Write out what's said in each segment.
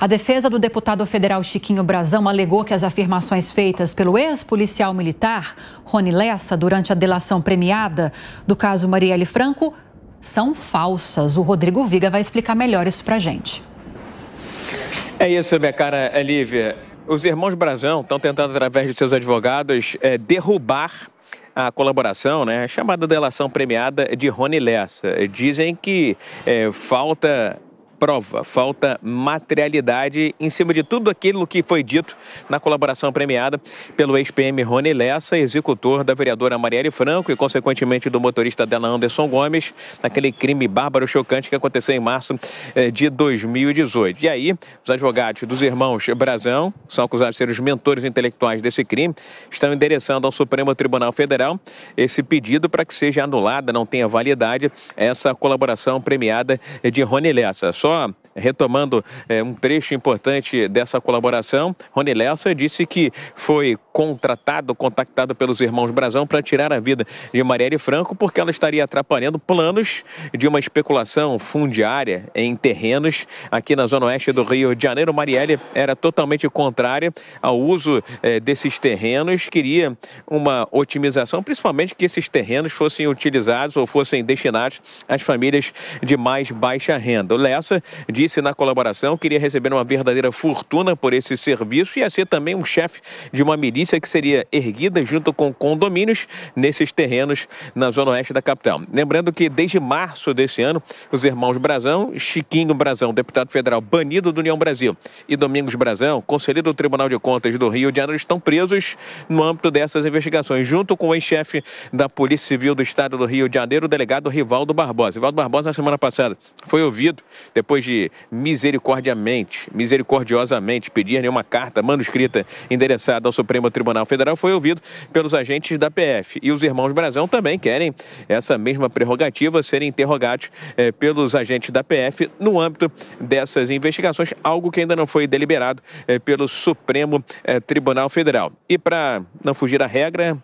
A defesa do deputado federal Chiquinho Brazão alegou que as afirmações feitas pelo ex-policial militar, Rony Lessa, durante a delação premiada do caso Marielle Franco, são falsas. O Rodrigo Viga vai explicar melhor isso pra gente. É isso, minha cara é Lívia. Os irmãos Brazão estão tentando, através de seus advogados, é, derrubar a colaboração, né, a chamada delação premiada de Rony Lessa. Dizem que é, falta prova, falta materialidade em cima de tudo aquilo que foi dito na colaboração premiada pelo ex-PM Rony Lessa, executor da vereadora Marielle Franco e, consequentemente, do motorista dela Anderson Gomes, naquele crime bárbaro chocante que aconteceu em março eh, de 2018. E aí, os advogados dos irmãos Brazão, são acusados de ser os mentores intelectuais desse crime, estão endereçando ao Supremo Tribunal Federal esse pedido para que seja anulada, não tenha validade, essa colaboração premiada de Rony Lessa. Só só retomando é, um trecho importante dessa colaboração, Rony Lessa disse que foi contratado, contactado pelos irmãos Brazão para tirar a vida de Marielle Franco porque ela estaria atrapalhando planos de uma especulação fundiária em terrenos aqui na zona oeste do Rio de Janeiro. Marielle era totalmente contrária ao uso é, desses terrenos, queria uma otimização, principalmente que esses terrenos fossem utilizados ou fossem destinados às famílias de mais baixa renda. O Lessa disse na colaboração que iria receber uma verdadeira fortuna por esse serviço e ia ser também um chefe de uma milícia que seria erguida junto com condomínios nesses terrenos na zona oeste da capital. Lembrando que desde março desse ano, os irmãos Brazão, Chiquinho Brazão, deputado federal banido do União Brasil, e Domingos Brazão, conselheiro do Tribunal de Contas do Rio de Janeiro, estão presos no âmbito dessas investigações, junto com o ex-chefe da Polícia Civil do Estado do Rio de Janeiro, o delegado Rivaldo Barbosa. Rivaldo Barbosa, na semana passada, foi ouvido depois depois de misericordiamente, misericordiosamente pedir nenhuma carta manuscrita endereçada ao Supremo Tribunal Federal, foi ouvido pelos agentes da PF. E os irmãos Brazão também querem essa mesma prerrogativa, serem interrogados eh, pelos agentes da PF no âmbito dessas investigações, algo que ainda não foi deliberado eh, pelo Supremo eh, Tribunal Federal. E para não fugir à regra,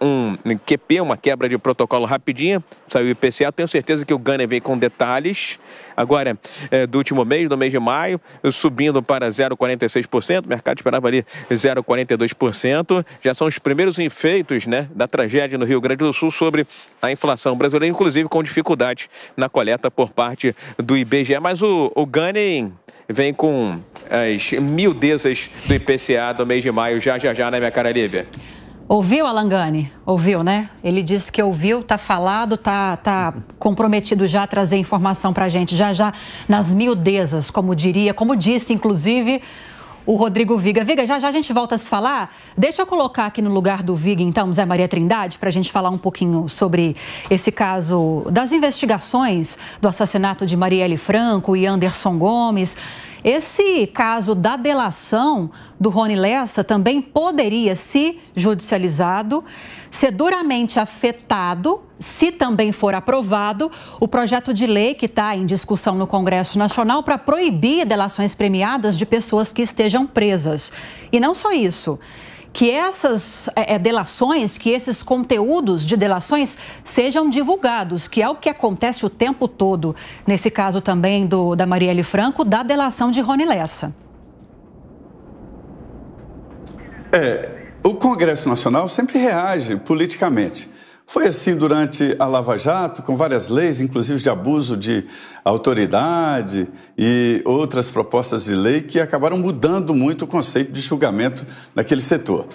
um QP, uma quebra de protocolo rapidinha, saiu o IPCA, tenho certeza que o Gana vem com detalhes. Agora, é, do último mês, do mês de maio, subindo para 0,46%, o mercado esperava ali 0,42%. Já são os primeiros efeitos né, da tragédia no Rio Grande do Sul sobre a inflação brasileira, inclusive com dificuldade na coleta por parte do IBGE. Mas o, o Gane vem com as miudezas do IPCA do mês de maio, já já já, né, minha cara Lívia? Ouviu, Alangani? Ouviu, né? Ele disse que ouviu, tá falado, tá, tá comprometido já a trazer informação para a gente, já já nas miudezas, como diria, como disse, inclusive, o Rodrigo Viga. Viga, já já a gente volta a se falar. Deixa eu colocar aqui no lugar do Viga, então, Zé Maria Trindade, para a gente falar um pouquinho sobre esse caso das investigações do assassinato de Marielle Franco e Anderson Gomes. Esse caso da delação do Rony Lessa também poderia, se judicializado, ser duramente afetado, se também for aprovado, o projeto de lei que está em discussão no Congresso Nacional para proibir delações premiadas de pessoas que estejam presas. E não só isso que essas é, é, delações, que esses conteúdos de delações sejam divulgados, que é o que acontece o tempo todo. Nesse caso também do, da Marielle Franco, da delação de Rony Lessa. É, o Congresso Nacional sempre reage politicamente. Foi assim durante a Lava Jato, com várias leis, inclusive de abuso de autoridade e outras propostas de lei que acabaram mudando muito o conceito de julgamento naquele setor.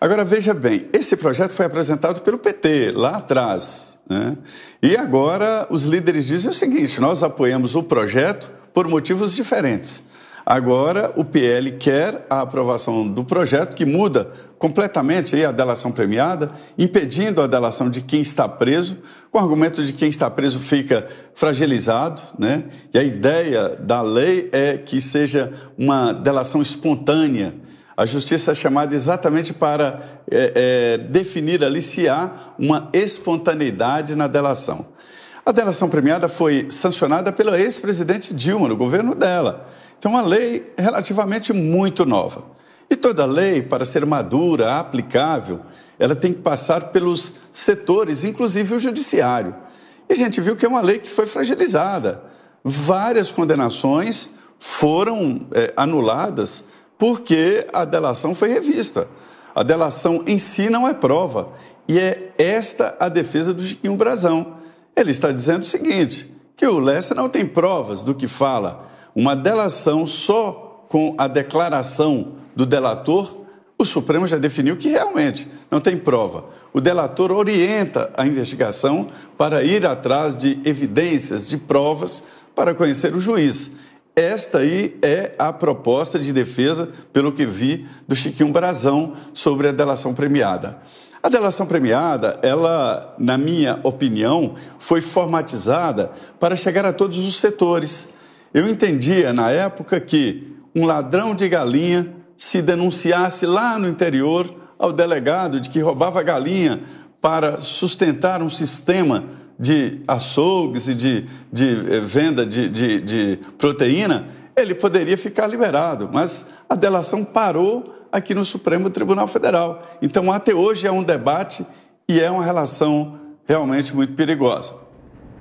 Agora, veja bem, esse projeto foi apresentado pelo PT lá atrás. Né? E agora os líderes dizem o seguinte: nós apoiamos o projeto por motivos diferentes. Agora, o PL quer a aprovação do projeto que muda completamente a delação premiada, impedindo a delação de quem está preso, com o argumento de quem está preso fica fragilizado, né? E a ideia da lei é que seja uma delação espontânea. A justiça é chamada exatamente para é, é, definir ali se há uma espontaneidade na delação. A delação premiada foi sancionada pela ex-presidente Dilma, no governo dela. Então, uma lei é relativamente muito nova. E toda lei, para ser madura, aplicável, ela tem que passar pelos setores, inclusive o judiciário. E a gente viu que é uma lei que foi fragilizada. Várias condenações foram é, anuladas porque a delação foi revista. A delação em si não é prova. E é esta a defesa do Chiquinho Brazão. Ele está dizendo o seguinte: que o Lessa não tem provas do que fala uma delação só com a declaração do delator, o Supremo já definiu que realmente não tem prova. O delator orienta a investigação para ir atrás de evidências, de provas, para conhecer o juiz. Esta aí é a proposta de defesa, pelo que vi, do Chiquinho Brazão sobre a delação premiada. A delação premiada, ela, na minha opinião, foi formatizada para chegar a todos os setores. Eu entendia na época que um ladrão de galinha se denunciasse lá no interior ao delegado de que roubava galinha para sustentar um sistema de açougues e de, de eh, venda de, de, de proteína, ele poderia ficar liberado. Mas a delação parou aqui no Supremo Tribunal Federal. Então, até hoje é um debate e é uma relação realmente muito perigosa.